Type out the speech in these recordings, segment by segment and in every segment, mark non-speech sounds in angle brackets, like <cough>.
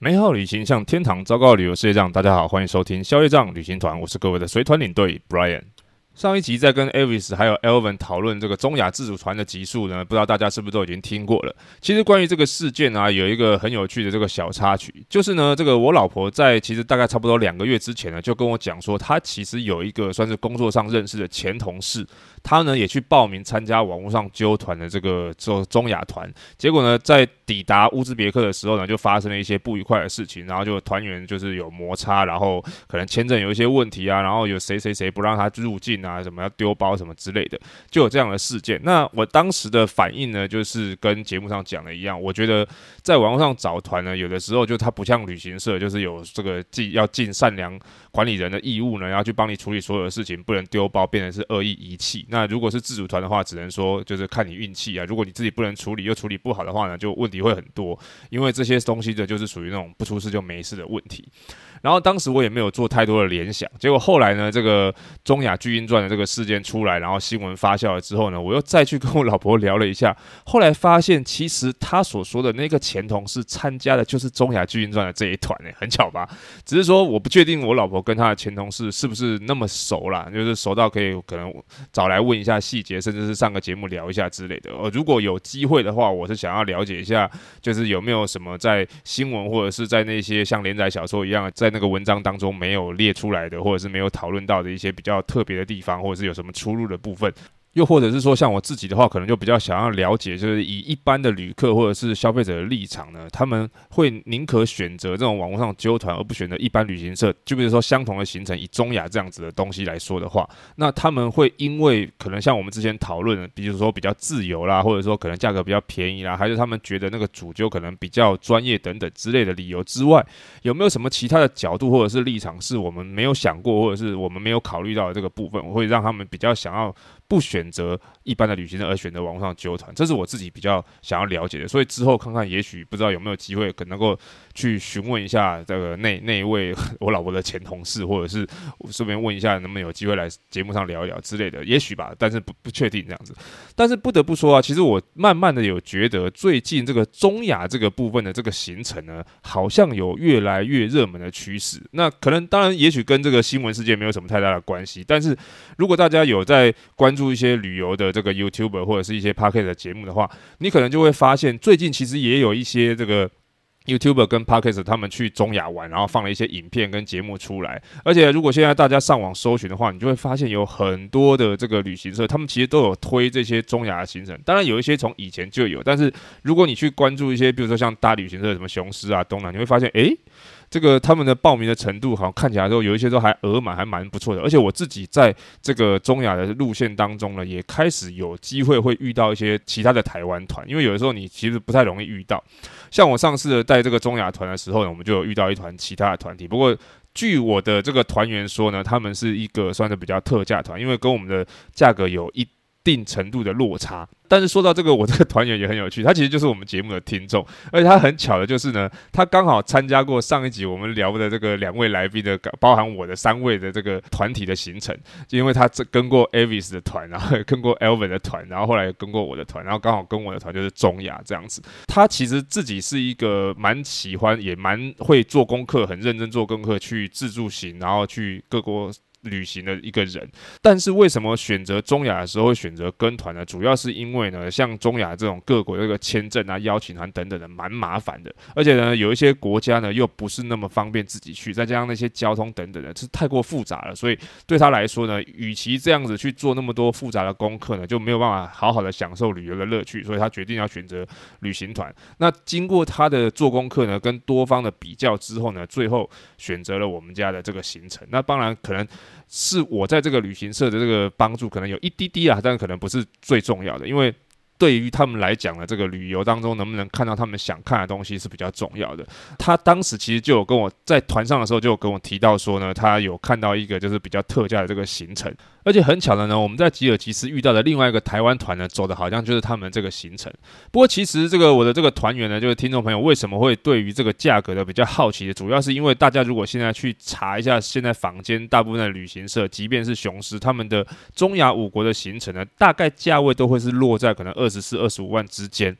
美好旅行像天堂，糟糕旅游事业账。大家好，欢迎收听宵夜账旅行团，我是各位的随团领队 Brian。上一集在跟 Avis 还有 Elvin 讨论这个中亚自主团的集数呢，不知道大家是不是都已经听过了？其实关于这个事件呢，有一个很有趣的这个小插曲，就是呢，这个我老婆在其实大概差不多两个月之前呢，就跟我讲说，她其实有一个算是工作上认识的前同事，她呢也去报名参加网络上纠团的这个做中亚团，结果呢，在抵达乌兹别克的时候呢，就发生了一些不愉快的事情，然后就团员就是有摩擦，然后可能签证有一些问题啊，然后有谁谁谁不让他入境啊。啊，什么要丢包什么之类的，就有这样的事件。那我当时的反应呢，就是跟节目上讲的一样，我觉得在网络上找团呢，有的时候就它不像旅行社，就是有这个尽要尽善良管理人的义务呢，要去帮你处理所有的事情，不能丢包，变成是恶意遗弃。那如果是自主团的话，只能说就是看你运气啊。如果你自己不能处理又处理不好的话呢，就问题会很多，因为这些东西的就是属于那种不出事就没事的问题。然后当时我也没有做太多的联想，结果后来呢，这个《中亚巨婴传》的这个事件出来，然后新闻发酵了之后呢，我又再去跟我老婆聊了一下，后来发现其实他所说的那个前同事参加的就是《中亚巨婴传》的这一团呢，很巧吧？只是说我不确定我老婆跟她的前同事是不是那么熟啦，就是熟到可以可能找来问一下细节，甚至是上个节目聊一下之类的。呃，如果有机会的话，我是想要了解一下，就是有没有什么在新闻或者是在那些像连载小说一样在。在那个文章当中没有列出来的，或者是没有讨论到的一些比较特别的地方，或者是有什么出入的部分。又或者是说，像我自己的话，可能就比较想要了解，就是以一般的旅客或者是消费者的立场呢，他们会宁可选择这种网络上的纠团，而不选择一般旅行社。就比如说相同的行程，以中亚这样子的东西来说的话，那他们会因为可能像我们之前讨论，比如说比较自由啦，或者说可能价格比较便宜啦，还是他们觉得那个主就可能比较专业等等之类的理由之外，有没有什么其他的角度或者是立场，是我们没有想过，或者是我们没有考虑到的这个部分，会让他们比较想要。不选择一般的旅行社，而选择网络上的旅团，这是我自己比较想要了解的。所以之后看看，也许不知道有没有机会，可能够。去询问一下这个那那一位 <laughs> 我老婆的前同事，或者是我顺便问一下，能不能有机会来节目上聊一聊之类的，也许吧，但是不不确定这样子。但是不得不说啊，其实我慢慢的有觉得，最近这个中亚这个部分的这个行程呢，好像有越来越热门的趋势。那可能当然，也许跟这个新闻事件没有什么太大的关系。但是如果大家有在关注一些旅游的这个 YouTube 或者是一些 p a r k e t 的节目的话，你可能就会发现，最近其实也有一些这个。YouTuber 跟 p o r k e r s 他们去中亚玩，然后放了一些影片跟节目出来。而且，如果现在大家上网搜寻的话，你就会发现有很多的这个旅行社，他们其实都有推这些中亚的行程。当然，有一些从以前就有，但是如果你去关注一些，比如说像大旅行社什么雄狮啊、东南，你会发现，哎。这个他们的报名的程度好像看起来都有一些都还额满，还蛮不错的。而且我自己在这个中亚的路线当中呢，也开始有机会会遇到一些其他的台湾团，因为有的时候你其实不太容易遇到。像我上次带这个中亚团的时候呢，我们就有遇到一团其他的团体。不过据我的这个团员说呢，他们是一个算是比较特价团，因为跟我们的价格有一。一定程度的落差，但是说到这个，我这个团员也很有趣，他其实就是我们节目的听众，而且他很巧的就是呢，他刚好参加过上一集我们聊的这个两位来宾的，包含我的三位的这个团体的行程，就因为他跟过 Avis 的团，然后跟过 Elvin 的团，然后后来跟过我的团，然后刚好跟我的团就是中亚这样子。他其实自己是一个蛮喜欢，也蛮会做功课，很认真做功课去自助行，然后去各国。旅行的一个人，但是为什么选择中亚的时候会选择跟团呢？主要是因为呢，像中亚这种各国那个签证啊、邀请函等等的蛮麻烦的，而且呢，有一些国家呢又不是那么方便自己去，再加上那些交通等等的，是太过复杂了。所以对他来说呢，与其这样子去做那么多复杂的功课呢，就没有办法好好的享受旅游的乐趣。所以他决定要选择旅行团。那经过他的做功课呢，跟多方的比较之后呢，最后选择了我们家的这个行程。那当然可能。是我在这个旅行社的这个帮助，可能有一滴滴啊，但可能不是最重要的，因为对于他们来讲呢，这个旅游当中能不能看到他们想看的东西是比较重要的。他当时其实就有跟我在团上的时候就有跟我提到说呢，他有看到一个就是比较特价的这个行程。而且很巧的呢，我们在吉尔吉斯遇到的另外一个台湾团呢，走的好像就是他们这个行程。不过其实这个我的这个团员呢，就是听众朋友为什么会对于这个价格的比较好奇，主要是因为大家如果现在去查一下，现在坊间大部分的旅行社，即便是雄狮他们的中亚五国的行程呢，大概价位都会是落在可能二十四、二十五万之间。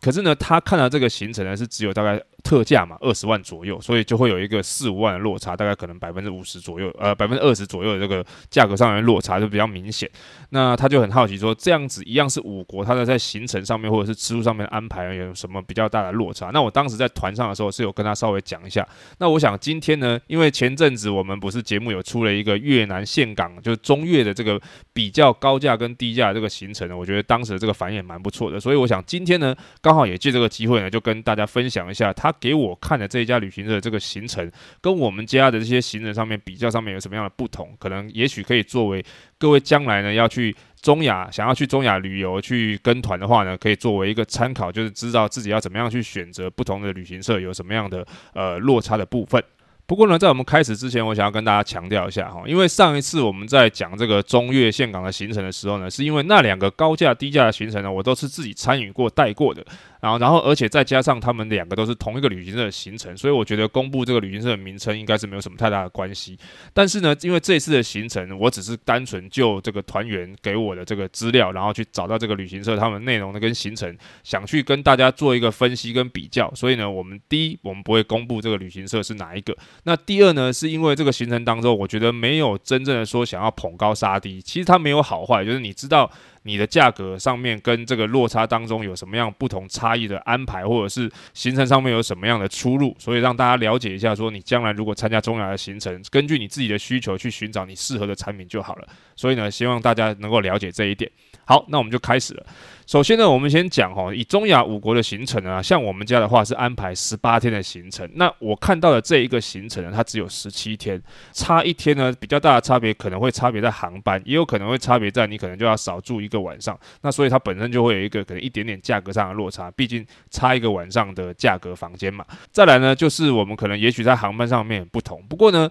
可是呢，他看到这个行程呢，是只有大概。特价嘛，二十万左右，所以就会有一个四五万的落差，大概可能百分之五十左右，呃，百分之二十左右的这个价格上面落差就比较明显。那他就很好奇说，这样子一样是五国，他的在行程上面或者是吃住上面安排有什么比较大的落差？那我当时在团上的时候是有跟他稍微讲一下。那我想今天呢，因为前阵子我们不是节目有出了一个越南岘港，就是中越的这个比较高价跟低价这个行程呢，我觉得当时的这个反应蛮不错的。所以我想今天呢，刚好也借这个机会呢，就跟大家分享一下他。给我看的这一家旅行社这个行程，跟我们家的这些行程上面比较上面有什么样的不同？可能也许可以作为各位将来呢要去中亚，想要去中亚旅游去跟团的话呢，可以作为一个参考，就是知道自己要怎么样去选择不同的旅行社有什么样的呃落差的部分。不过呢，在我们开始之前，我想要跟大家强调一下哈，因为上一次我们在讲这个中越岘港的行程的时候呢，是因为那两个高价低价的行程呢，我都是自己参与过带过的。然后，然后，而且再加上他们两个都是同一个旅行社的行程，所以我觉得公布这个旅行社的名称应该是没有什么太大的关系。但是呢，因为这次的行程，我只是单纯就这个团员给我的这个资料，然后去找到这个旅行社他们内容的跟行程，想去跟大家做一个分析跟比较。所以呢，我们第一，我们不会公布这个旅行社是哪一个。那第二呢，是因为这个行程当中，我觉得没有真正的说想要捧高杀低，其实它没有好坏，就是你知道。你的价格上面跟这个落差当中有什么样不同差异的安排，或者是行程上面有什么样的出入，所以让大家了解一下，说你将来如果参加中亚的行程，根据你自己的需求去寻找你适合的产品就好了。所以呢，希望大家能够了解这一点。好，那我们就开始了。首先呢，我们先讲哈，以中亚五国的行程呢，像我们家的话是安排十八天的行程。那我看到的这一个行程呢，它只有十七天，差一天呢，比较大的差别可能会差别在航班，也有可能会差别在你可能就要少住一个晚上。那所以它本身就会有一个可能一点点价格上的落差，毕竟差一个晚上的价格房间嘛。再来呢，就是我们可能也许在航班上面不同，不过呢。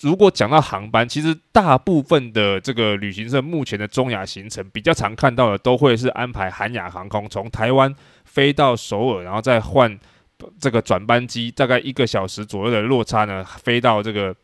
如果讲到航班，其实大部分的这个旅行社目前的中亚行程比较常看到的，都会是安排韩亚航空从台湾飞到首尔，然后再换这个转班机，大概一个小时左右的落差呢，飞到这个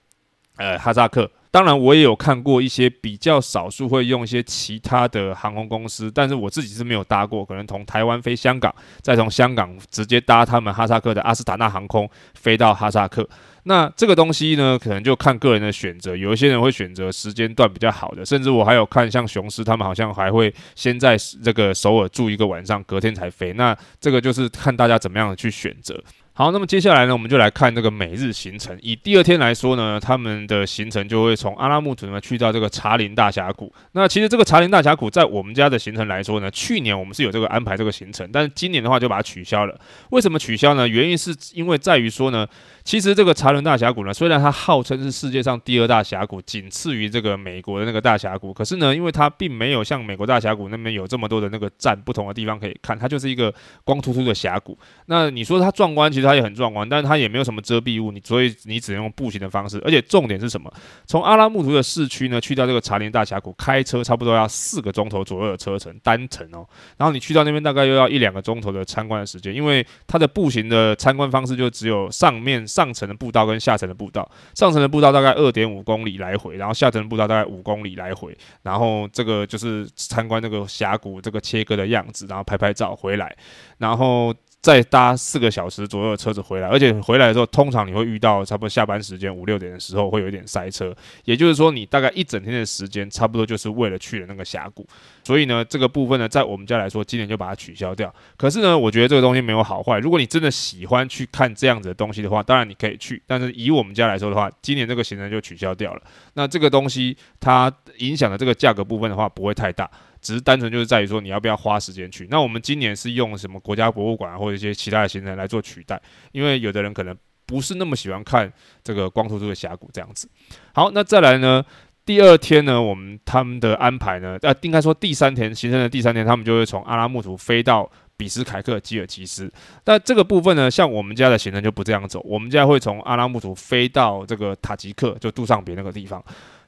呃哈萨克。当然，我也有看过一些比较少数会用一些其他的航空公司，但是我自己是没有搭过。可能从台湾飞香港，再从香港直接搭他们哈萨克的阿斯塔纳航空飞到哈萨克。那这个东西呢，可能就看个人的选择。有一些人会选择时间段比较好的，甚至我还有看像雄狮他们好像还会先在这个首尔住一个晚上，隔天才飞。那这个就是看大家怎么样去选择。好，那么接下来呢，我们就来看这个每日行程。以第二天来说呢，他们的行程就会从阿拉木图呢去到这个茶林大峡谷。那其实这个茶林大峡谷在我们家的行程来说呢，去年我们是有这个安排这个行程，但是今年的话就把它取消了。为什么取消呢？原因是因为在于说呢。其实这个茶伦大峡谷呢，虽然它号称是世界上第二大峡谷，仅次于这个美国的那个大峡谷，可是呢，因为它并没有像美国大峡谷那边有这么多的那个站不同的地方可以看，它就是一个光秃秃的峡谷。那你说它壮观，其实它也很壮观，但是它也没有什么遮蔽物，你所以你只能用步行的方式。而且重点是什么？从阿拉木图的市区呢，去到这个茶林大峡谷，开车差不多要四个钟头左右的车程单程哦。然后你去到那边大概又要一两个钟头的参观的时间，因为它的步行的参观方式就只有上面。上层的步道跟下层的步道，上层的步道大概二点五公里来回，然后下层的步道大概五公里来回，然后这个就是参观那个峡谷这个切割的样子，然后拍拍照回来，然后。再搭四个小时左右的车子回来，而且回来的时候，通常你会遇到差不多下班时间五六点的时候会有一点塞车，也就是说你大概一整天的时间，差不多就是为了去了那个峡谷。所以呢，这个部分呢，在我们家来说，今年就把它取消掉。可是呢，我觉得这个东西没有好坏。如果你真的喜欢去看这样子的东西的话，当然你可以去。但是以我们家来说的话，今年这个行程就取消掉了。那这个东西它影响的这个价格部分的话，不会太大。只是单纯就是在于说你要不要花时间去。那我们今年是用什么国家博物馆或者一些其他的行程来做取代？因为有的人可能不是那么喜欢看这个光秃秃的峡谷这样子。好，那再来呢？第二天呢？我们他们的安排呢？啊，应该说第三天行程的第三天，他们就会从阿拉木图飞到比什凯克，吉尔吉斯。但这个部分呢，像我们家的行程就不这样走，我们家会从阿拉木图飞到这个塔吉克，就杜尚别那个地方。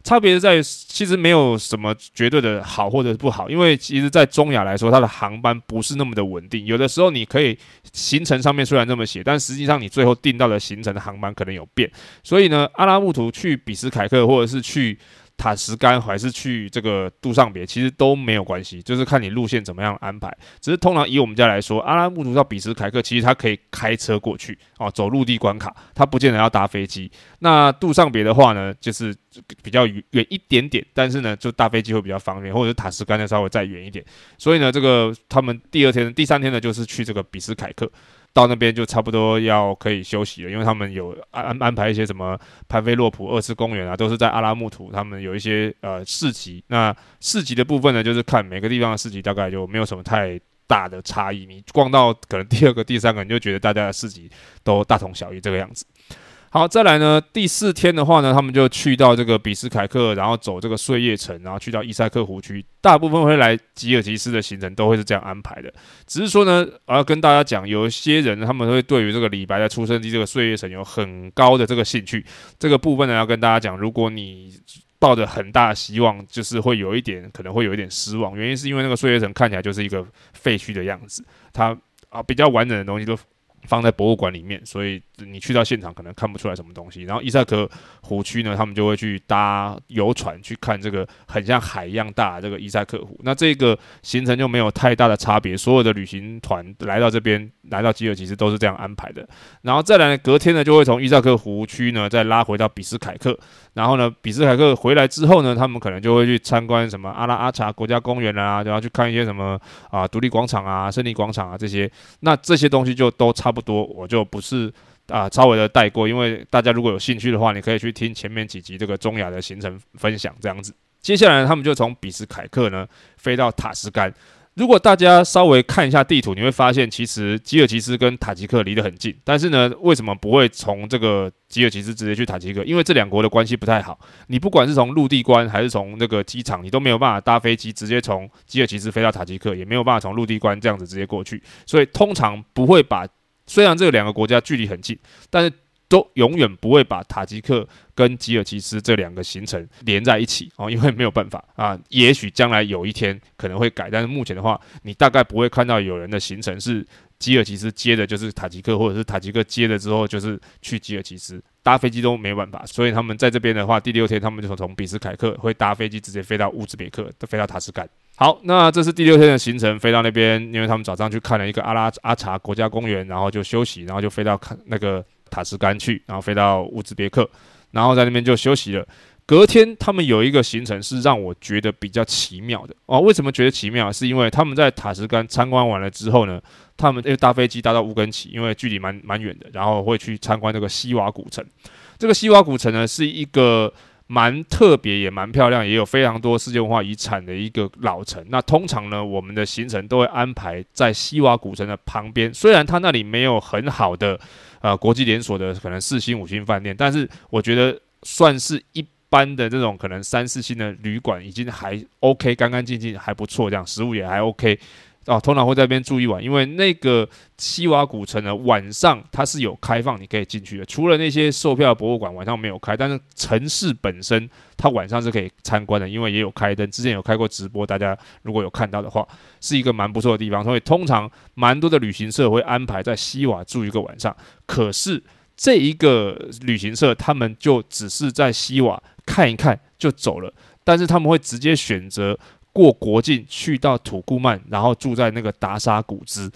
差别在，其实没有什么绝对的好或者不好，因为其实在中亚来说，它的航班不是那么的稳定。有的时候，你可以行程上面虽然这么写，但实际上你最后订到的行程的航班可能有变。所以呢，阿拉木图去比什凯克或者是去。塔什干还是去这个杜尚别，其实都没有关系，就是看你路线怎么样安排。只是通常以我们家来说，阿拉木图到比什凯克，其实他可以开车过去哦，走陆地关卡，他不见得要搭飞机。那杜尚别的话呢，就是比较远远一点点，但是呢，就搭飞机会比较方便，或者是塔什干呢稍微再远一点。所以呢，这个他们第二天、第三天呢，就是去这个比什凯克。到那边就差不多要可以休息了，因为他们有安安排一些什么潘菲洛普二次公园啊，都是在阿拉木图，他们有一些呃市集。那市集的部分呢，就是看每个地方的市集，大概就没有什么太大的差异。你逛到可能第二个、第三个，你就觉得大家的市集都大同小异这个样子。好，再来呢。第四天的话呢，他们就去到这个比斯凯克，然后走这个碎叶城，然后去到伊塞克湖区。大部分会来吉尔吉斯的行程都会是这样安排的。只是说呢，我要跟大家讲，有一些人他们会对于这个李白的出生地这个碎叶城有很高的这个兴趣。这个部分呢，要跟大家讲，如果你抱着很大的希望，就是会有一点可能会有一点失望。原因是因为那个碎叶城看起来就是一个废墟的样子，它啊比较完整的东西都放在博物馆里面，所以。你去到现场可能看不出来什么东西，然后伊塞克湖区呢，他们就会去搭游船去看这个很像海一样大的这个伊塞克湖。那这个行程就没有太大的差别，所有的旅行团来到这边来到吉尔，吉斯都是这样安排的。然后再来隔天呢就会从伊塞克湖区呢再拉回到比斯凯克，然后呢比斯凯克回来之后呢，他们可能就会去参观什么阿拉阿查国家公园啊，然后去看一些什么啊独立广场啊、胜利广场啊这些。那这些东西就都差不多，我就不是。啊，稍微的带过，因为大家如果有兴趣的话，你可以去听前面几集这个中亚的行程分享这样子。接下来他们就从比什凯克呢飞到塔什干。如果大家稍微看一下地图，你会发现其实吉尔吉斯跟塔吉克离得很近，但是呢，为什么不会从这个吉尔吉斯直接去塔吉克？因为这两国的关系不太好。你不管是从陆地关还是从那个机场，你都没有办法搭飞机直接从吉尔吉斯飞到塔吉克，也没有办法从陆地关这样子直接过去，所以通常不会把。虽然这两个国家距离很近，但是都永远不会把塔吉克跟吉尔吉斯这两个行程连在一起哦，<laughs> 因为没有办法啊。也许将来有一天可能会改，但是目前的话，你大概不会看到有人的行程是吉尔吉斯接的就是塔吉克，或者是塔吉克接了之后就是去吉尔吉斯搭飞机都没办法。所以他们在这边的话，第六天他们就从比斯凯克会搭飞机直接飞到乌兹别克，飞到塔什干。好，那这是第六天的行程，飞到那边，因为他们早上去看了一个阿拉阿查国家公园，然后就休息，然后就飞到看那个塔什干去，然后飞到乌兹别克，然后在那边就休息了。隔天他们有一个行程是让我觉得比较奇妙的哦，为什么觉得奇妙？是因为他们在塔什干参观完了之后呢，他们又搭飞机搭到乌根奇，因为距离蛮蛮远的，然后会去参观这个西瓦古城。这个西瓦古城呢，是一个。蛮特别，也蛮漂亮，也有非常多世界文化遗产的一个老城。那通常呢，我们的行程都会安排在西瓦古城的旁边。虽然它那里没有很好的，呃，国际连锁的可能四星五星饭店，但是我觉得算是一般的这种可能三四星的旅馆，已经还 OK，干干净净，还不错，这样食物也还 OK。啊，通常会在那边住一晚，因为那个西瓦古城呢，晚上它是有开放，你可以进去的。除了那些售票博物馆晚上没有开，但是城市本身它晚上是可以参观的，因为也有开灯。之前有开过直播，大家如果有看到的话，是一个蛮不错的地方。所以通常蛮多的旅行社会安排在西瓦住一个晚上。可是这一个旅行社他们就只是在西瓦看一看就走了，但是他们会直接选择。过国境去到土库曼，然后住在那个达沙古兹，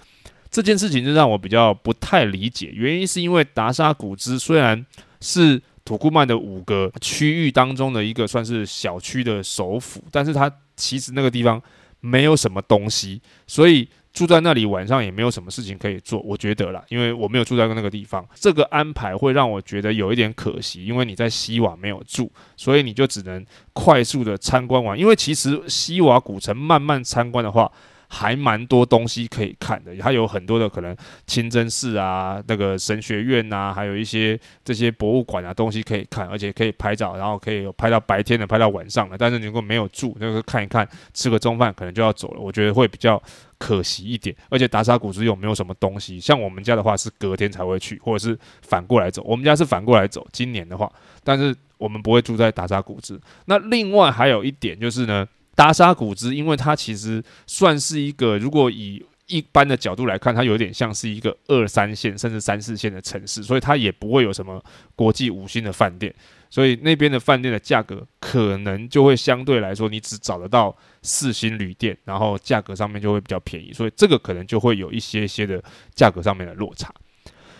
这件事情就让我比较不太理解。原因是因为达沙古兹虽然是土库曼的五个区域当中的一个算是小区的首府，但是它其实那个地方没有什么东西，所以。住在那里，晚上也没有什么事情可以做，我觉得了，因为我没有住在过那个地方，这个安排会让我觉得有一点可惜，因为你在西瓦没有住，所以你就只能快速的参观完，因为其实西瓦古城慢慢参观的话。还蛮多东西可以看的，它有很多的可能清真寺啊，那个神学院啊，还有一些这些博物馆啊东西可以看，而且可以拍照，然后可以有拍到白天的，拍到晚上的。但是如果没有住，就是看一看，吃个中饭，可能就要走了。我觉得会比较可惜一点。而且达沙谷子有没有什么东西？像我们家的话，是隔天才会去，或者是反过来走。我们家是反过来走，今年的话，但是我们不会住在达沙谷子。那另外还有一点就是呢。达沙古兹，因为它其实算是一个，如果以一般的角度来看，它有点像是一个二三线甚至三四线的城市，所以它也不会有什么国际五星的饭店，所以那边的饭店的价格可能就会相对来说，你只找得到四星旅店，然后价格上面就会比较便宜，所以这个可能就会有一些些的价格上面的落差。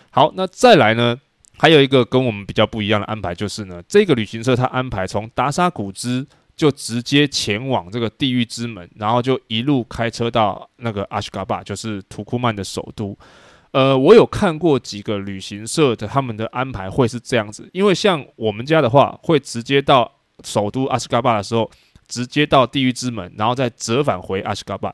好，那再来呢，还有一个跟我们比较不一样的安排就是呢，这个旅行社它安排从达沙古兹。就直接前往这个地狱之门，然后就一路开车到那个阿什嘎巴，就是土库曼的首都。呃，我有看过几个旅行社的他们的安排会是这样子，因为像我们家的话，会直接到首都阿什嘎巴的时候，直接到地狱之门，然后再折返回阿什嘎巴。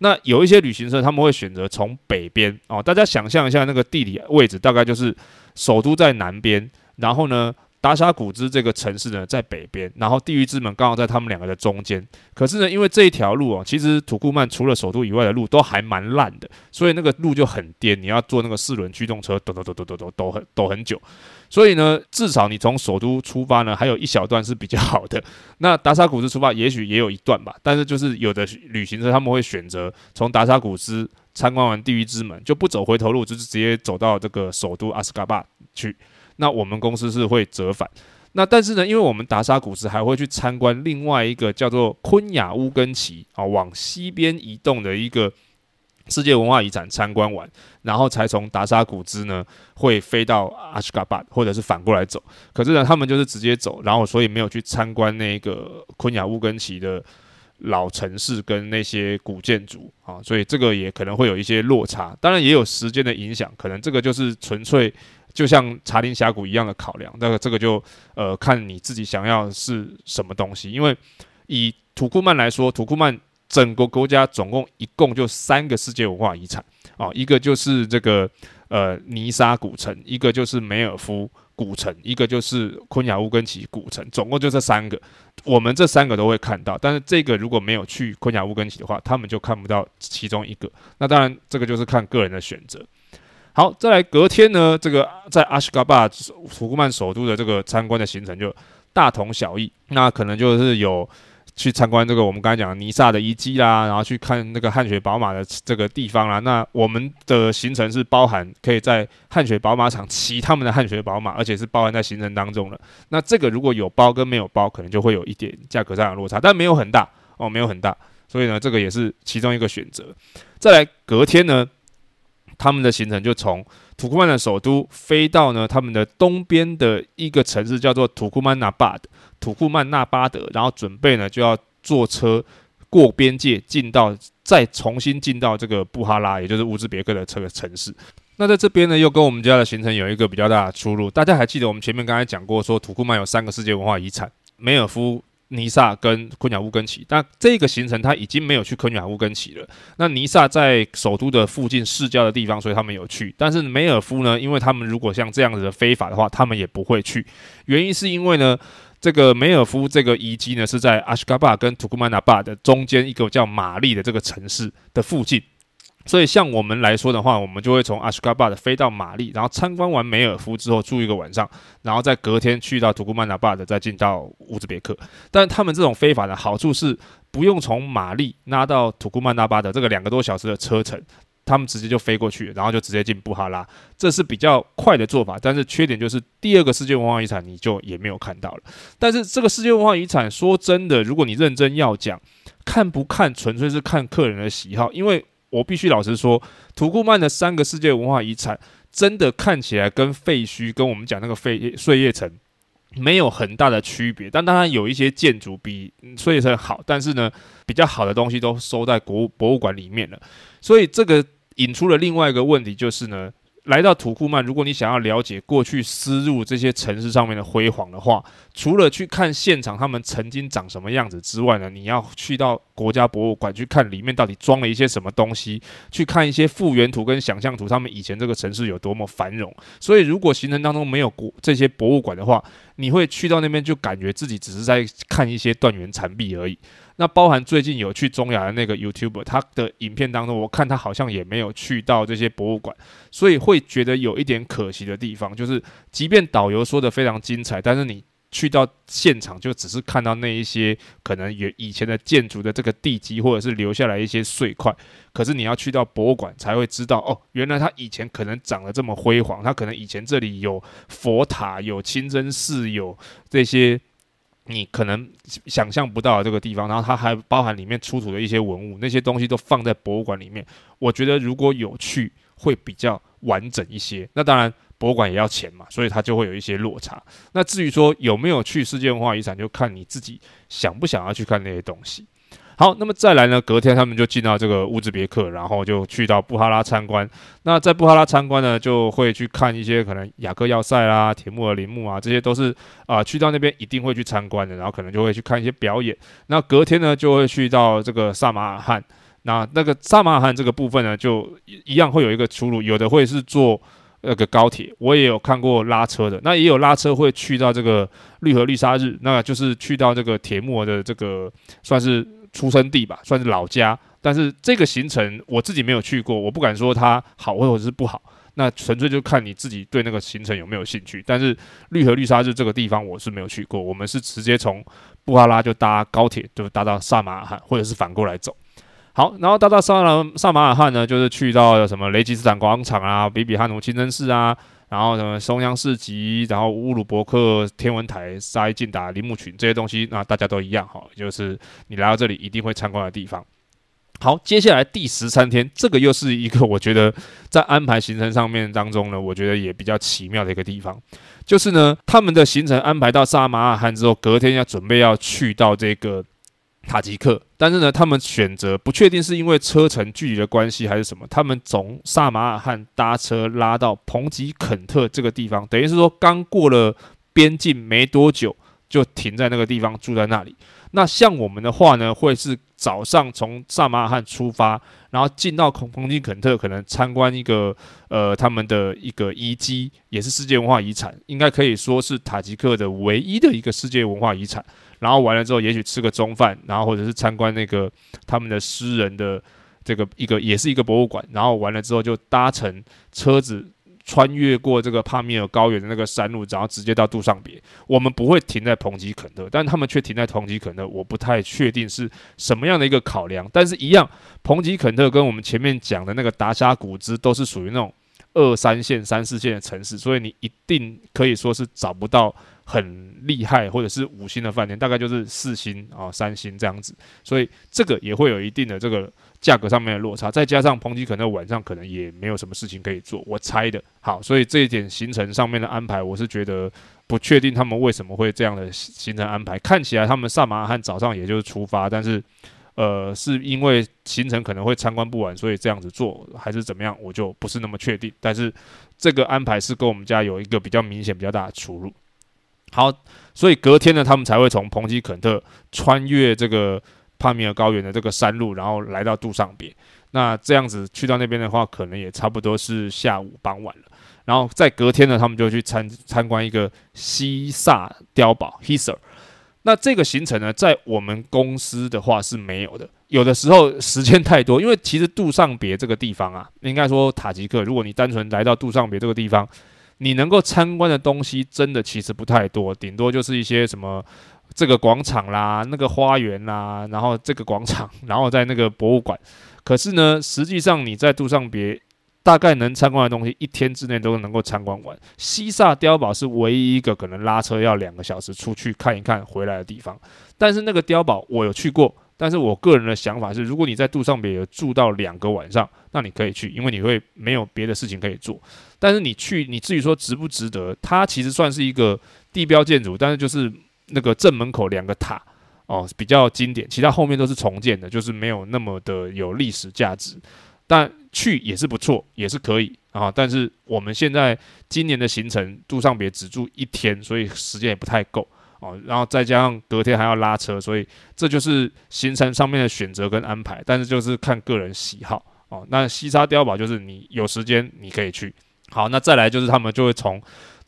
那有一些旅行社他们会选择从北边啊，大家想象一下那个地理位置，大概就是首都在南边，然后呢？达沙古兹这个城市呢，在北边，然后地狱之门刚好在他们两个的中间。可是呢，因为这一条路哦，其实土库曼除了首都以外的路都还蛮烂的，所以那个路就很颠，你要坐那个四轮驱动车，抖抖抖抖抖抖抖很抖很久。所以呢，至少你从首都出发呢，还有一小段是比较好的。那达沙古兹出发，也许也有一段吧。但是就是有的旅行社他们会选择从达沙古兹参观完地狱之门，就不走回头路，就是直接走到这个首都阿斯卡巴去。那我们公司是会折返，那但是呢，因为我们达沙古兹还会去参观另外一个叫做昆雅乌根奇啊，往西边移动的一个世界文化遗产参观完，然后才从达沙古兹呢会飞到阿什噶巴，或者是反过来走。可是呢，他们就是直接走，然后所以没有去参观那个昆雅乌根奇的老城市跟那些古建筑啊，所以这个也可能会有一些落差。当然也有时间的影响，可能这个就是纯粹。就像茶林峡谷一样的考量，那个这个就呃看你自己想要是什么东西。因为以土库曼来说，土库曼整个国家总共一共就三个世界文化遗产啊，一个就是这个呃尼沙古城，一个就是梅尔夫古城，一个就是昆雅乌根奇古城，总共就这三个。我们这三个都会看到，但是这个如果没有去昆雅乌根奇的话，他们就看不到其中一个。那当然，这个就是看个人的选择。好，再来隔天呢，这个在阿什加巴土库曼首都的这个参观的行程就大同小异，那可能就是有去参观这个我们刚才讲尼萨的遗迹啦，然后去看那个汗血宝马的这个地方啦。那我们的行程是包含可以在汗血宝马场骑他们的汗血宝马，而且是包含在行程当中的。那这个如果有包跟没有包，可能就会有一点价格上的落差，但没有很大哦，没有很大。所以呢，这个也是其中一个选择。再来隔天呢。他们的行程就从土库曼的首都飞到呢，他们的东边的一个城市叫做土库曼纳巴德，土库曼纳巴德，然后准备呢就要坐车过边界进到，再重新进到这个布哈拉，也就是乌兹别克的这个城市。那在这边呢，又跟我们家的行程有一个比较大的出入。大家还记得我们前面刚才讲过，说土库曼有三个世界文化遗产，梅尔夫。尼萨跟昆雅乌根奇，那这个行程他已经没有去昆雅乌根奇了。那尼萨在首都的附近市郊的地方，所以他们有去。但是梅尔夫呢？因为他们如果像这样子的非法的话，他们也不会去。原因是因为呢，这个梅尔夫这个遗迹呢是在阿什卡巴跟图库曼纳巴的中间一个叫玛丽的这个城市的附近。所以，像我们来说的话，我们就会从阿什卡巴的飞到马利，然后参观完梅尔夫之后住一个晚上，然后在隔天去到土库曼达巴的，再进到乌兹别克。但他们这种非法的好处是不用从马利拉到土库曼达巴的这个两个多小时的车程，他们直接就飞过去，然后就直接进布哈拉，这是比较快的做法。但是缺点就是第二个世界文化遗产你就也没有看到了。但是这个世界文化遗产，说真的，如果你认真要讲，看不看纯粹是看客人的喜好，因为。我必须老实说，土库曼的三个世界文化遗产，真的看起来跟废墟，跟我们讲那个废碎叶城，没有很大的区别。但当然有一些建筑比碎叶城好，但是呢，比较好的东西都收在国博物馆里面了。所以这个引出了另外一个问题，就是呢。来到土库曼，如果你想要了解过去丝入这些城市上面的辉煌的话，除了去看现场他们曾经长什么样子之外呢，你要去到国家博物馆去看里面到底装了一些什么东西，去看一些复原图跟想象图，他们以前这个城市有多么繁荣。所以，如果行程当中没有国这些博物馆的话，你会去到那边就感觉自己只是在看一些断垣残壁而已。那包含最近有去中亚的那个 YouTuber，他的影片当中，我看他好像也没有去到这些博物馆，所以会觉得有一点可惜的地方，就是即便导游说的非常精彩，但是你去到现场就只是看到那一些可能也以前的建筑的这个地基或者是留下来一些碎块，可是你要去到博物馆才会知道哦，原来他以前可能长得这么辉煌，他可能以前这里有佛塔、有清真寺、有这些。你可能想象不到这个地方，然后它还包含里面出土的一些文物，那些东西都放在博物馆里面。我觉得如果有去，会比较完整一些。那当然，博物馆也要钱嘛，所以它就会有一些落差。那至于说有没有去世界文化遗产，就看你自己想不想要去看那些东西。好，那么再来呢？隔天他们就进到这个乌兹别克，然后就去到布哈拉参观。那在布哈拉参观呢，就会去看一些可能雅克要塞啦、铁木尔陵墓啊，这些都是啊，去到那边一定会去参观的。然后可能就会去看一些表演。那隔天呢，就会去到这个萨马尔罕。那那个萨马尔罕这个部分呢，就一样会有一个出入，有的会是坐那个高铁，我也有看过拉车的。那也有拉车会去到这个绿河绿沙日，那就是去到这个铁木尔的这个算是。出生地吧，算是老家。但是这个行程我自己没有去过，我不敢说它好或者是不好。那纯粹就看你自己对那个行程有没有兴趣。但是绿河绿沙日这个地方我是没有去过，我们是直接从布哈拉就搭高铁，就搭到萨马尔罕，或者是反过来走。好，然后搭到萨拉马马尔罕呢，就是去到什么雷吉斯坦广场啊、比比汉奴清真寺啊。然后什么松阳市集，然后乌鲁伯克天文台、沙进达林木群这些东西，那大家都一样哈，就是你来到这里一定会参观的地方。好，接下来第十三天，这个又是一个我觉得在安排行程上面当中呢，我觉得也比较奇妙的一个地方，就是呢他们的行程安排到萨马尔罕之后，隔天要准备要去到这个塔吉克。但是呢，他们选择不确定是因为车程距离的关系还是什么？他们从萨马尔罕搭车拉到彭吉肯特这个地方，等于是说刚过了边境没多久就停在那个地方住在那里。那像我们的话呢，会是早上从萨马尔罕出发，然后进到孔彭吉肯特，可能参观一个呃他们的一个遗迹，也是世界文化遗产，应该可以说是塔吉克的唯一的一个世界文化遗产。然后完了之后，也许吃个中饭，然后或者是参观那个他们的诗人的这个一个也是一个博物馆。然后完了之后，就搭乘车子穿越过这个帕米尔高原的那个山路，然后直接到杜尚别。我们不会停在彭吉肯特，但他们却停在彭吉肯特。我不太确定是什么样的一个考量，但是一样，彭吉肯特跟我们前面讲的那个达沙古兹都是属于那种二三线、三四线的城市，所以你一定可以说是找不到。很厉害，或者是五星的饭店，大概就是四星啊、三星这样子，所以这个也会有一定的这个价格上面的落差，再加上彭吉可能晚上可能也没有什么事情可以做，我猜的。好，所以这一点行程上面的安排，我是觉得不确定他们为什么会这样的行程安排。看起来他们萨马汉早上也就是出发，但是呃是因为行程可能会参观不完，所以这样子做还是怎么样，我就不是那么确定。但是这个安排是跟我们家有一个比较明显、比较大的出入。好，所以隔天呢，他们才会从彭吉肯特穿越这个帕米尔高原的这个山路，然后来到杜尚别。那这样子去到那边的话，可能也差不多是下午傍晚了。然后在隔天呢，他们就去参参观一个西萨碉堡 （Hisar）。那这个行程呢，在我们公司的话是没有的。有的时候时间太多，因为其实杜尚别这个地方啊，应该说塔吉克，如果你单纯来到杜尚别这个地方。你能够参观的东西真的其实不太多，顶多就是一些什么这个广场啦、那个花园啦，然后这个广场，然后在那个博物馆。可是呢，实际上你在杜尚别大概能参观的东西，一天之内都能够参观完。西萨碉堡是唯一一个可能拉车要两个小时出去看一看回来的地方，但是那个碉堡我有去过。但是我个人的想法是，如果你在杜尚别有住到两个晚上，那你可以去，因为你会没有别的事情可以做。但是你去，你至于说值不值得？它其实算是一个地标建筑，但是就是那个正门口两个塔哦，比较经典，其他后面都是重建的，就是没有那么的有历史价值。但去也是不错，也是可以啊。但是我们现在今年的行程，杜尚别只住一天，所以时间也不太够哦。然后再加上隔天还要拉车，所以这就是行程上面的选择跟安排。但是就是看个人喜好哦。那西沙碉堡就是你有时间你可以去。好，那再来就是他们就会从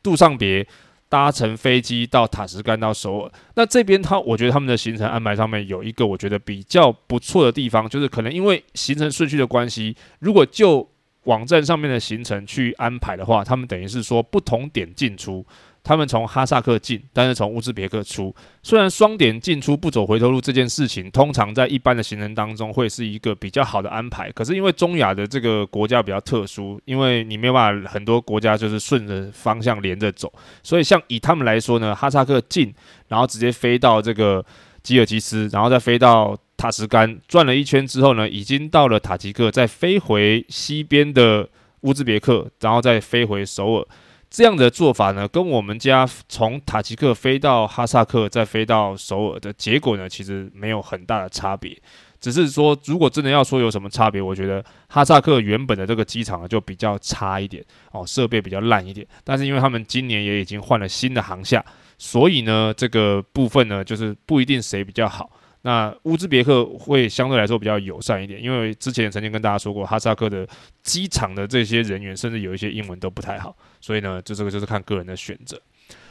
杜尚别搭乘飞机到塔什干到首尔。那这边他，我觉得他们的行程安排上面有一个我觉得比较不错的地方，就是可能因为行程顺序的关系，如果就网站上面的行程去安排的话，他们等于是说不同点进出。他们从哈萨克进，但是从乌兹别克出。虽然双点进出不走回头路这件事情，通常在一般的行程当中会是一个比较好的安排。可是因为中亚的这个国家比较特殊，因为你没办法很多国家就是顺着方向连着走，所以像以他们来说呢，哈萨克进，然后直接飞到这个吉尔吉斯，然后再飞到塔什干，转了一圈之后呢，已经到了塔吉克，再飞回西边的乌兹别克，然后再飞回首尔。这样的做法呢，跟我们家从塔吉克飞到哈萨克，再飞到首尔的结果呢，其实没有很大的差别。只是说，如果真的要说有什么差别，我觉得哈萨克原本的这个机场就比较差一点哦，设备比较烂一点。但是因为他们今年也已经换了新的航厦，所以呢，这个部分呢，就是不一定谁比较好。那乌兹别克会相对来说比较友善一点，因为之前曾经跟大家说过，哈萨克的机场的这些人员甚至有一些英文都不太好，所以呢，就这个就是看个人的选择。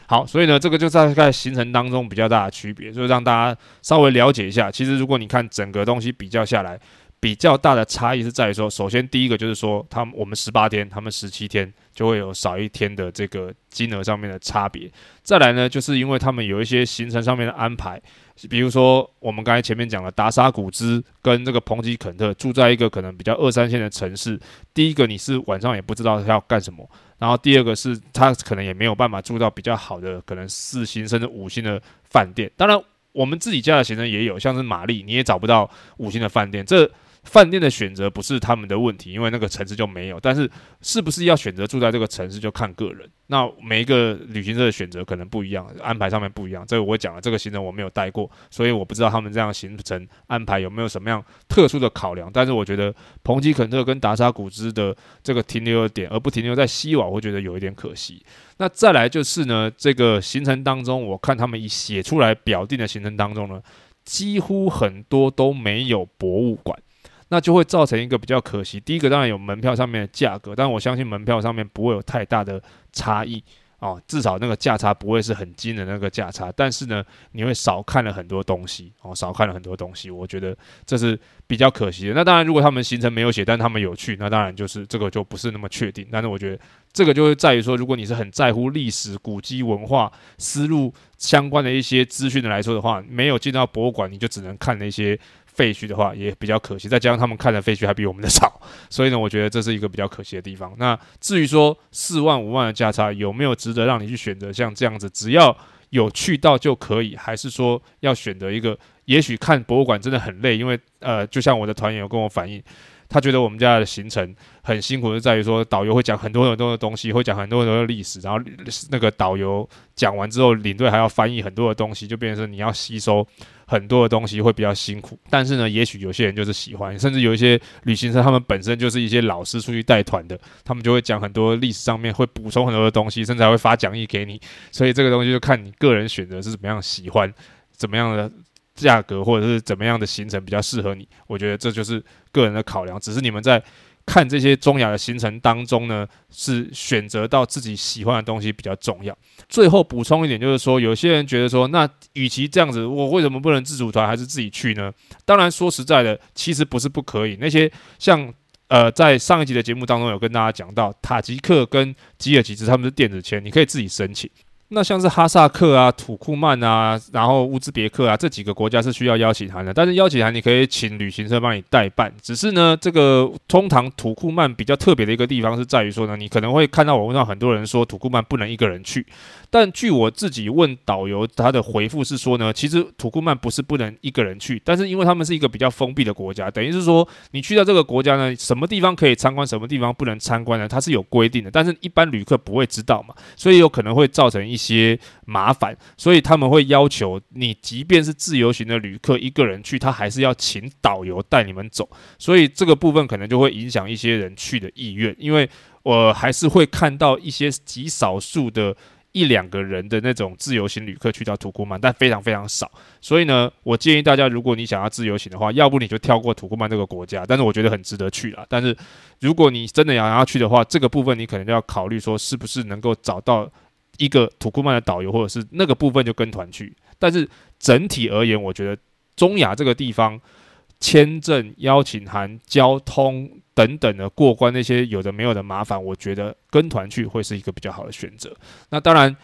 好，所以呢，这个就在在行程当中比较大的区别，就是让大家稍微了解一下。其实如果你看整个东西比较下来，比较大的差异是在于说，首先第一个就是说，他们我们十八天，他们十七天。就会有少一天的这个金额上面的差别。再来呢，就是因为他们有一些行程上面的安排，比如说我们刚才前面讲了达沙古兹跟这个彭吉肯特住在一个可能比较二三线的城市。第一个，你是晚上也不知道他要干什么；然后第二个是，他可能也没有办法住到比较好的，可能四星甚至五星的饭店。当然，我们自己家的行程也有，像是玛丽，你也找不到五星的饭店。这饭店的选择不是他们的问题，因为那个城市就没有。但是，是不是要选择住在这个城市，就看个人。那每一个旅行社的选择可能不一样，安排上面不一样。这个我讲了，这个行程我没有带过，所以我不知道他们这样行程安排有没有什么样特殊的考量。但是我觉得，彭吉肯特跟达沙古兹的这个停留的点，而不停留在西瓦，我觉得有一点可惜。那再来就是呢，这个行程当中，我看他们已写出来表定的行程当中呢，几乎很多都没有博物馆。那就会造成一个比较可惜。第一个当然有门票上面的价格，但我相信门票上面不会有太大的差异啊，至少那个价差不会是很惊的那个价差。但是呢，你会少看了很多东西哦，少看了很多东西。我觉得这是比较可惜的。那当然，如果他们行程没有写，但他们有去，那当然就是这个就不是那么确定。但是我觉得这个就会在于说，如果你是很在乎历史、古迹、文化、思路相关的一些资讯的来说的话，没有进到博物馆，你就只能看那些。废墟的话也比较可惜，再加上他们看的废墟还比我们的少，<laughs> 所以呢，我觉得这是一个比较可惜的地方。那至于说四万五万的价差有没有值得让你去选择，像这样子，只要有去到就可以，还是说要选择一个？也许看博物馆真的很累，因为呃，就像我的团员有跟我反映。他觉得我们家的行程很辛苦，就在于说导游会讲很多很多的东西，会讲很多很多的历史，然后那个导游讲完之后，领队还要翻译很多的东西，就变成你要吸收很多的东西会比较辛苦。但是呢，也许有些人就是喜欢，甚至有一些旅行社他们本身就是一些老师出去带团的，他们就会讲很多历史上面会补充很多的东西，甚至还会发讲义给你。所以这个东西就看你个人选择是怎么样，喜欢怎么样的。价格或者是怎么样的行程比较适合你？我觉得这就是个人的考量。只是你们在看这些中亚的行程当中呢，是选择到自己喜欢的东西比较重要。最后补充一点，就是说有些人觉得说，那与其这样子，我为什么不能自主团，还是自己去呢？当然，说实在的，其实不是不可以。那些像呃，在上一集的节目当中有跟大家讲到塔吉克跟吉尔吉斯，他们是电子签，你可以自己申请。那像是哈萨克啊、土库曼啊，然后乌兹别克啊这几个国家是需要邀请函的。但是邀请函你可以请旅行社帮你代办。只是呢，这个通常土库曼比较特别的一个地方是在于说呢，你可能会看到我问到很多人说土库曼不能一个人去，但据我自己问导游，他的回复是说呢，其实土库曼不是不能一个人去，但是因为他们是一个比较封闭的国家，等于是说你去到这个国家呢，什么地方可以参观，什么地方不能参观呢，它是有规定的，但是一般旅客不会知道嘛，所以有可能会造成一。一些麻烦，所以他们会要求你，即便是自由行的旅客一个人去，他还是要请导游带你们走。所以这个部分可能就会影响一些人去的意愿。因为我还是会看到一些极少数的一两个人的那种自由行旅客去到土库曼，但非常非常少。所以呢，我建议大家，如果你想要自由行的话，要不你就跳过土库曼这个国家。但是我觉得很值得去啦。但是如果你真的想要去的话，这个部分你可能就要考虑说，是不是能够找到。一个土库曼的导游，或者是那个部分就跟团去，但是整体而言，我觉得中亚这个地方签证、邀请函、交通等等的过关那些有的没有的麻烦，我觉得跟团去会是一个比较好的选择。那当然。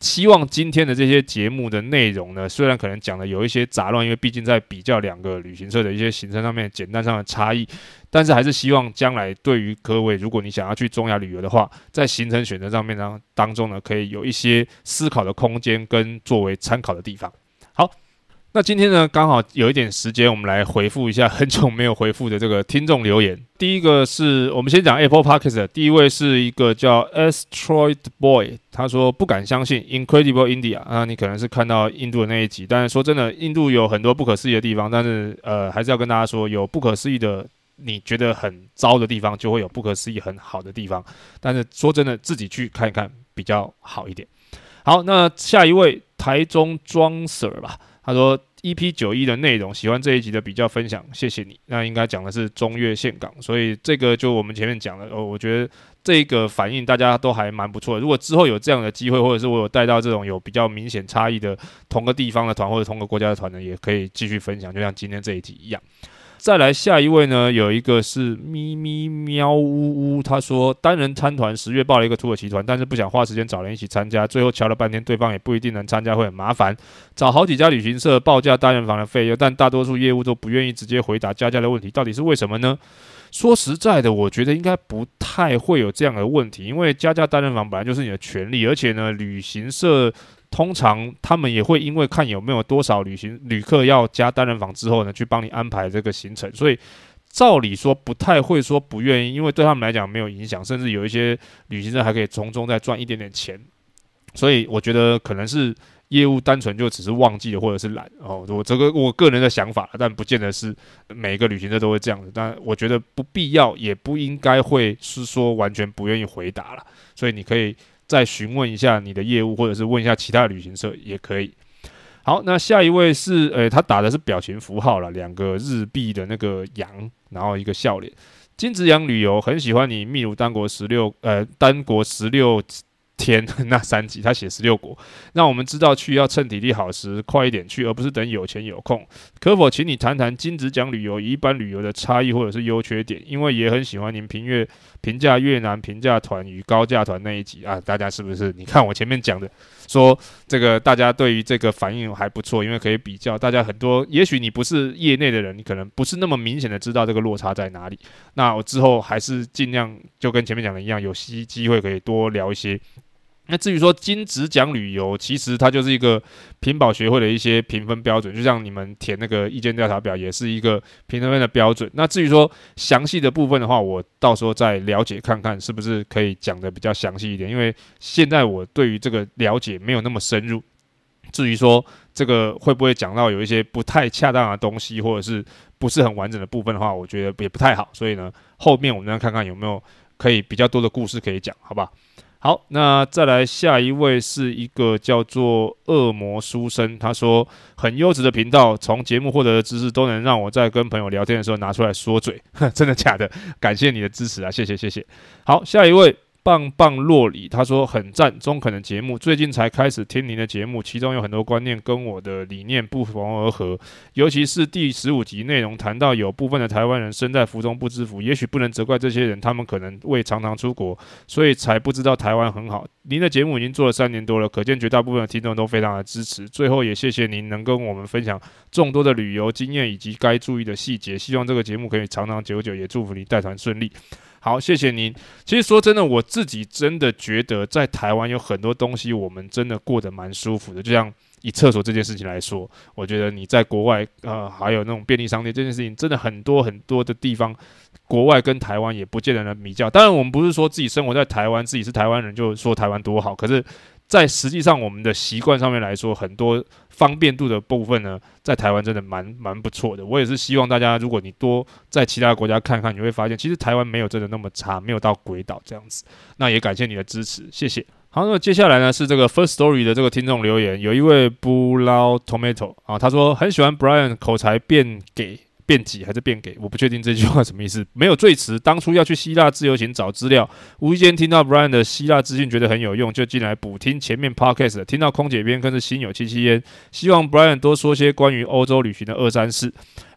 希望今天的这些节目的内容呢，虽然可能讲的有一些杂乱，因为毕竟在比较两个旅行社的一些行程上面简单上的差异，但是还是希望将来对于各位，如果你想要去中亚旅游的话，在行程选择上面呢当中呢，可以有一些思考的空间跟作为参考的地方。那今天呢，刚好有一点时间，我们来回复一下很久没有回复的这个听众留言。第一个是我们先讲 Apple Podcast 的，第一位是一个叫 Astroid Boy，他说不敢相信 Incredible India 啊，你可能是看到印度的那一集，但是说真的，印度有很多不可思议的地方，但是呃，还是要跟大家说，有不可思议的，你觉得很糟的地方，就会有不可思议很好的地方，但是说真的，自己去看一看比较好一点。好，那下一位台中庄 Sir 吧，他说。EP 九一的内容，喜欢这一集的比较分享，谢谢你。那应该讲的是中越岘港，所以这个就我们前面讲了哦。我觉得这个反应大家都还蛮不错。如果之后有这样的机会，或者是我有带到这种有比较明显差异的同个地方的团或者同个国家的团呢，也可以继续分享，就像今天这一集一样。再来下一位呢，有一个是咪咪喵呜呜，他说单人参团十月报了一个土耳其团，但是不想花时间找人一起参加，最后敲了半天，对方也不一定能参加，会很麻烦。找好几家旅行社报价单人房的费用，但大多数业务都不愿意直接回答加价的问题，到底是为什么呢？说实在的，我觉得应该不太会有这样的问题，因为加价单人房本来就是你的权利，而且呢，旅行社。通常他们也会因为看有没有多少旅行旅客要加单人房之后呢，去帮你安排这个行程，所以照理说不太会说不愿意，因为对他们来讲没有影响，甚至有一些旅行社还可以从中再赚一点点钱，所以我觉得可能是业务单纯就只是忘记了或者是懒哦，我这个我个人的想法，但不见得是每一个旅行社都会这样子，但我觉得不必要也不应该会是说完全不愿意回答了，所以你可以。再询问一下你的业务，或者是问一下其他旅行社也可以。好，那下一位是，呃，他打的是表情符号了，两个日币的那个羊，然后一个笑脸。金子羊旅游很喜欢你，秘鲁单国十六，呃，单国十六。天，<laughs> 那三集他写十六国，那我们知道去要趁体力好时快一点去，而不是等有钱有空。可否请你谈谈金致讲旅游与一般旅游的差异或者是优缺点？因为也很喜欢您评越评价越南评价团与高价团那一集啊，大家是不是？你看我前面讲的，说这个大家对于这个反应还不错，因为可以比较大家很多。也许你不是业内的人，你可能不是那么明显的知道这个落差在哪里。那我之后还是尽量就跟前面讲的一样，有西机会可以多聊一些。那至于说金职讲旅游，其实它就是一个评保学会的一些评分标准，就像你们填那个意见调查表，也是一个评分的标准。那至于说详细的部分的话，我到时候再了解看看是不是可以讲的比较详细一点，因为现在我对于这个了解没有那么深入。至于说这个会不会讲到有一些不太恰当的东西，或者是不是很完整的部分的话，我觉得也不太好。所以呢，后面我们再看看有没有可以比较多的故事可以讲，好吧？好，那再来下一位是一个叫做恶魔书生，他说很优质的频道，从节目获得的知识都能让我在跟朋友聊天的时候拿出来说嘴，<laughs> 真的假的？感谢你的支持啊，谢谢谢谢。好，下一位。棒棒洛里他说很赞中肯的节目，最近才开始听您的节目，其中有很多观念跟我的理念不谋而合，尤其是第十五集内容谈到有部分的台湾人生在福中不知福，也许不能责怪这些人，他们可能未常常出国，所以才不知道台湾很好。您的节目已经做了三年多了，可见绝大部分的听众都非常的支持。最后也谢谢您能跟我们分享众多的旅游经验以及该注意的细节，希望这个节目可以长长久久，也祝福您带团顺利。好，谢谢您。其实说真的，我自己真的觉得，在台湾有很多东西，我们真的过得蛮舒服的。就像以厕所这件事情来说，我觉得你在国外呃，还有那种便利商店这件事情，真的很多很多的地方，国外跟台湾也不见得能比较。当然，我们不是说自己生活在台湾，自己是台湾人就说台湾多好，可是。在实际上，我们的习惯上面来说，很多方便度的部分呢，在台湾真的蛮蛮不错的。我也是希望大家，如果你多在其他国家看看，你会发现其实台湾没有真的那么差，没有到鬼岛这样子。那也感谢你的支持，谢谢。好，那么接下来呢是这个 First Story 的这个听众留言，有一位不捞 Tomato 啊，他说很喜欢 Brian 口才变给。变给还是变给？我不确定这句话什么意思。没有最迟，当初要去希腊自由行找资料，无意间听到 Brian 的希腊资讯，觉得很有用，就进来补听前面 Podcast。听到空姐边跟着心有戚戚焉，希望 Brian 多说些关于欧洲旅行的二三四。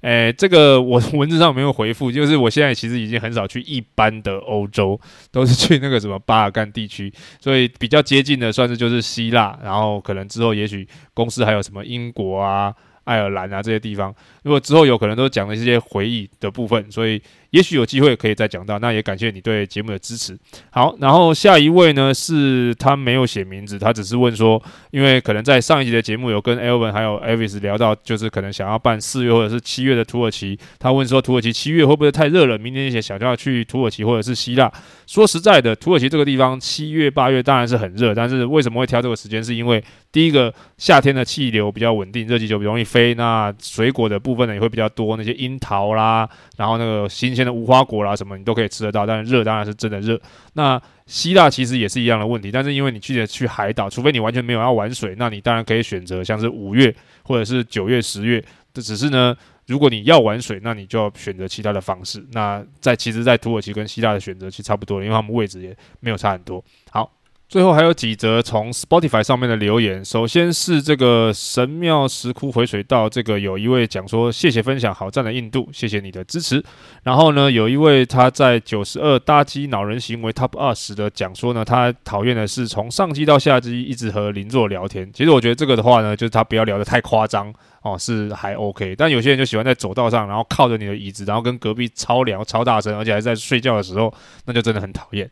诶，这个我文字上没有回复，就是我现在其实已经很少去一般的欧洲，都是去那个什么巴尔干地区，所以比较接近的算是就是希腊，然后可能之后也许公司还有什么英国啊、爱尔兰啊这些地方。如果之后有可能都讲了一些回忆的部分，所以也许有机会可以再讲到。那也感谢你对节目的支持。好，然后下一位呢是他没有写名字，他只是问说，因为可能在上一集的节目有跟 Elvin 还有 a v i s 聊到，就是可能想要办四月或者是七月的土耳其。他问说，土耳其七月会不会太热了？明年一些想要去土耳其或者是希腊。说实在的，土耳其这个地方七月八月当然是很热，但是为什么会挑这个时间？是因为第一个夏天的气流比较稳定，热气球容易飞。那水果的部部分呢也会比较多，那些樱桃啦，然后那个新鲜的无花果啦，什么你都可以吃得到。但是热当然是真的热。那希腊其实也是一样的问题，但是因为你去去海岛，除非你完全没有要玩水，那你当然可以选择像是五月或者是九月、十月。这只是呢，如果你要玩水，那你就要选择其他的方式。那在其实，在土耳其跟希腊的选择其实差不多，因为他们位置也没有差很多。好。最后还有几则从 Spotify 上面的留言，首先是这个神庙石窟回水道，这个有一位讲说谢谢分享，好赞的印度，谢谢你的支持。然后呢，有一位他在九十二搭机恼人行为 Top 二十的讲说呢，他讨厌的是从上机到下机一直和邻座聊天。其实我觉得这个的话呢，就是他不要聊得太夸张哦，是还 OK。但有些人就喜欢在走道上，然后靠着你的椅子，然后跟隔壁超聊超大声，而且还在睡觉的时候，那就真的很讨厌。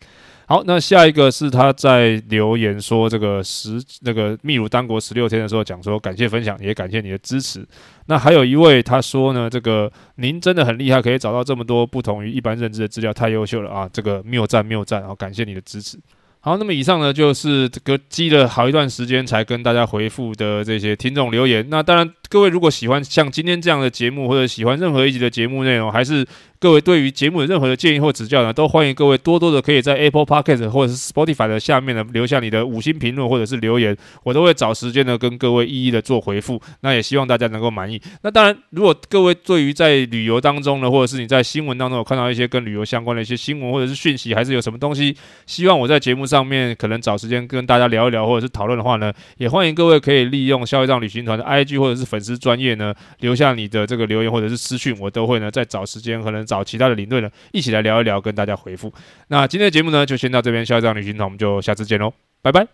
好，那下一个是他在留言说这个十那个秘鲁当国十六天的时候讲说感谢分享，也感谢你的支持。那还有一位他说呢，这个您真的很厉害，可以找到这么多不同于一般认知的资料，太优秀了啊！这个谬赞谬赞，然后感谢你的支持。好，那么以上呢就是这个积了好一段时间才跟大家回复的这些听众留言。那当然。各位如果喜欢像今天这样的节目，或者喜欢任何一集的节目内容，还是各位对于节目的任何的建议或指教呢，都欢迎各位多多的可以在 Apple Podcast 或者是 Spotify 的下面呢留下你的五星评论或者是留言，我都会找时间呢跟各位一一的做回复。那也希望大家能够满意。那当然，如果各位对于在旅游当中呢，或者是你在新闻当中有看到一些跟旅游相关的一些新闻或者是讯息，还是有什么东西希望我在节目上面可能找时间跟大家聊一聊或者是讨论的话呢，也欢迎各位可以利用消费账旅行团的 IG 或者是粉。粉丝专业呢，留下你的这个留言或者是私讯，我都会呢再找时间，可能找其他的领队呢一起来聊一聊，跟大家回复。那今天的节目呢就先到这边，下一站旅行团，我们就下次见喽，拜拜。